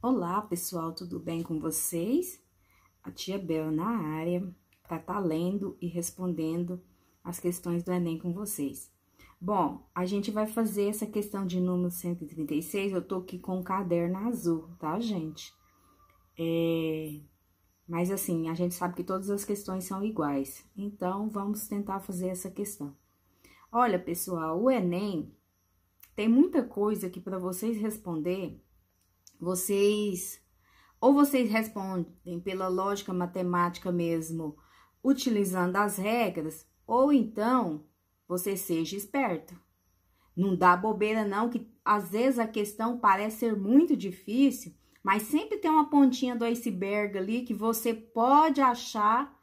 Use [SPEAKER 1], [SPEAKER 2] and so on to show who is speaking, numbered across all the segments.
[SPEAKER 1] Olá, pessoal, tudo bem com vocês? A tia Bel na área para estar tá lendo e respondendo as questões do Enem com vocês. Bom, a gente vai fazer essa questão de número 136, eu tô aqui com o um caderno azul, tá, gente? É... Mas, assim, a gente sabe que todas as questões são iguais, então, vamos tentar fazer essa questão. Olha, pessoal, o Enem tem muita coisa que para vocês responder vocês ou vocês respondem pela lógica matemática mesmo, utilizando as regras, ou então você seja esperto. Não dá bobeira não, que às vezes a questão parece ser muito difícil, mas sempre tem uma pontinha do iceberg ali que você pode achar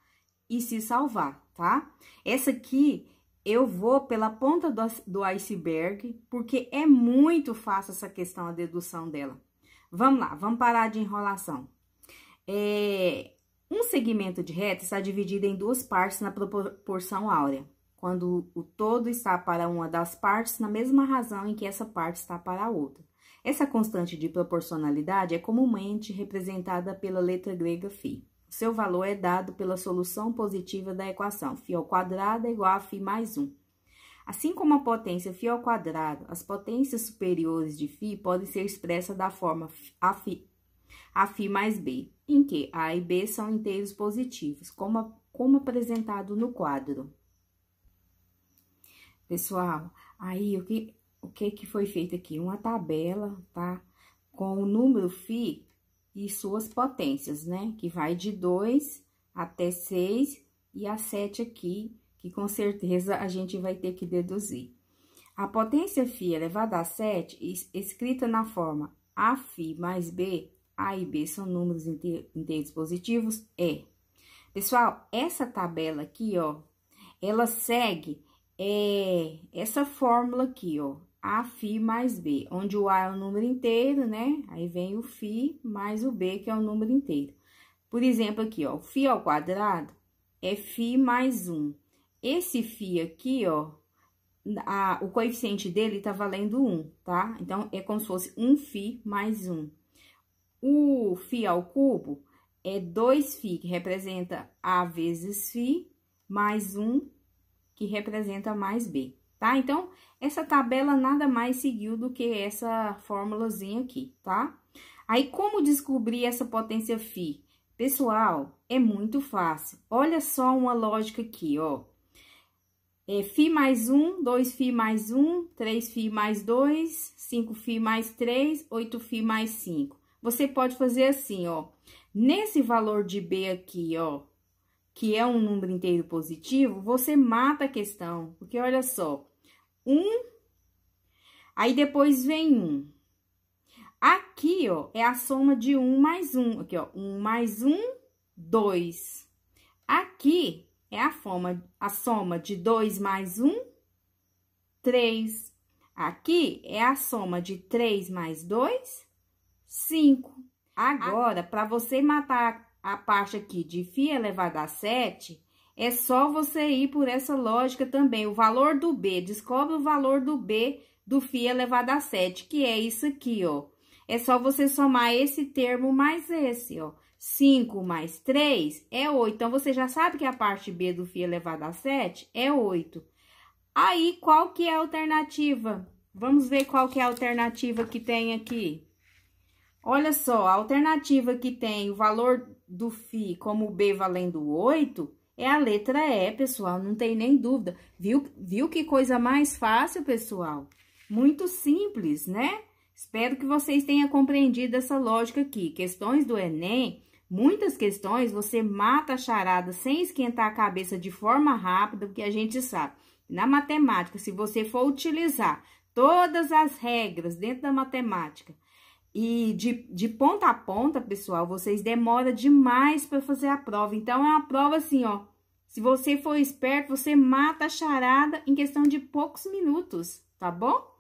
[SPEAKER 1] e se salvar, tá? Essa aqui eu vou pela ponta do, do iceberg, porque é muito fácil essa questão, a dedução dela. Vamos lá, vamos parar de enrolação. É, um segmento de reta está dividido em duas partes na proporção áurea, quando o todo está para uma das partes na mesma razão em que essa parte está para a outra. Essa constante de proporcionalidade é comumente representada pela letra grega φ. Seu valor é dado pela solução positiva da equação, φ ao quadrado é igual a φ mais 1. Assim como a potência φ ao quadrado, as potências superiores de φ podem ser expressas da forma αf, mais b, em que a e b são inteiros positivos, como, como apresentado no quadro. Pessoal, aí o que, o que, que foi feito aqui? Uma tabela, tá? Com o número φ e suas potências, né? Que vai de 2 até 6 e a 7 aqui, que com certeza a gente vai ter que deduzir. A potência φ elevada a 7, escrita na forma AΦ mais B, A e B são números inteiros positivos, é. Pessoal, essa tabela aqui, ó, ela segue é, essa fórmula aqui, ó, AF mais B, onde o A é o número inteiro, né? Aí vem o Φ mais o B, que é o número inteiro. Por exemplo, aqui, ó, o Φ ao quadrado é Φ mais 1. Esse fi aqui, ó, a, o coeficiente dele tá valendo 1, tá? Então, é como se fosse 1 fi mais 1. O fi ao cubo é 2 fi, que representa A vezes fi, mais 1, que representa mais B, tá? Então, essa tabela nada mais seguiu do que essa fórmulazinha aqui, tá? Aí, como descobrir essa potência fi? Pessoal, é muito fácil. Olha só uma lógica aqui, ó é, Fi mais 1, 2 Fi mais 1, 3 Fi mais 2, 5 Fi mais 3, 8 Fi mais 5. Você pode fazer assim, ó. Nesse valor de B aqui, ó, que é um número inteiro positivo, você mata a questão. Porque olha só, 1, aí depois vem 1. Aqui, ó, é a soma de 1 mais 1. Aqui, ó, 1 mais 1, 2. Aqui, é a, forma, a soma de 2 mais 1, 3. Aqui é a soma de 3 mais 2, 5. Agora, para você matar a parte aqui de φ elevado a 7, é só você ir por essa lógica também. O valor do B, descobre o valor do B do φ elevado a 7, que é isso aqui, ó. É só você somar esse termo mais esse, ó. 5 mais 3 é 8. Então, você já sabe que a parte B do φ elevado a 7 é 8. Aí, qual que é a alternativa? Vamos ver qual que é a alternativa que tem aqui. Olha só, a alternativa que tem o valor do φ como B valendo 8 é a letra E, pessoal, não tem nem dúvida. Viu, viu que coisa mais fácil, pessoal? Muito simples, né? Espero que vocês tenham compreendido essa lógica aqui. Questões do Enem, muitas questões você mata a charada sem esquentar a cabeça de forma rápida, porque a gente sabe. Na matemática, se você for utilizar todas as regras dentro da matemática e de, de ponta a ponta, pessoal, vocês demoram demais para fazer a prova. Então, é uma prova assim, ó. Se você for esperto, você mata a charada em questão de poucos minutos, tá bom?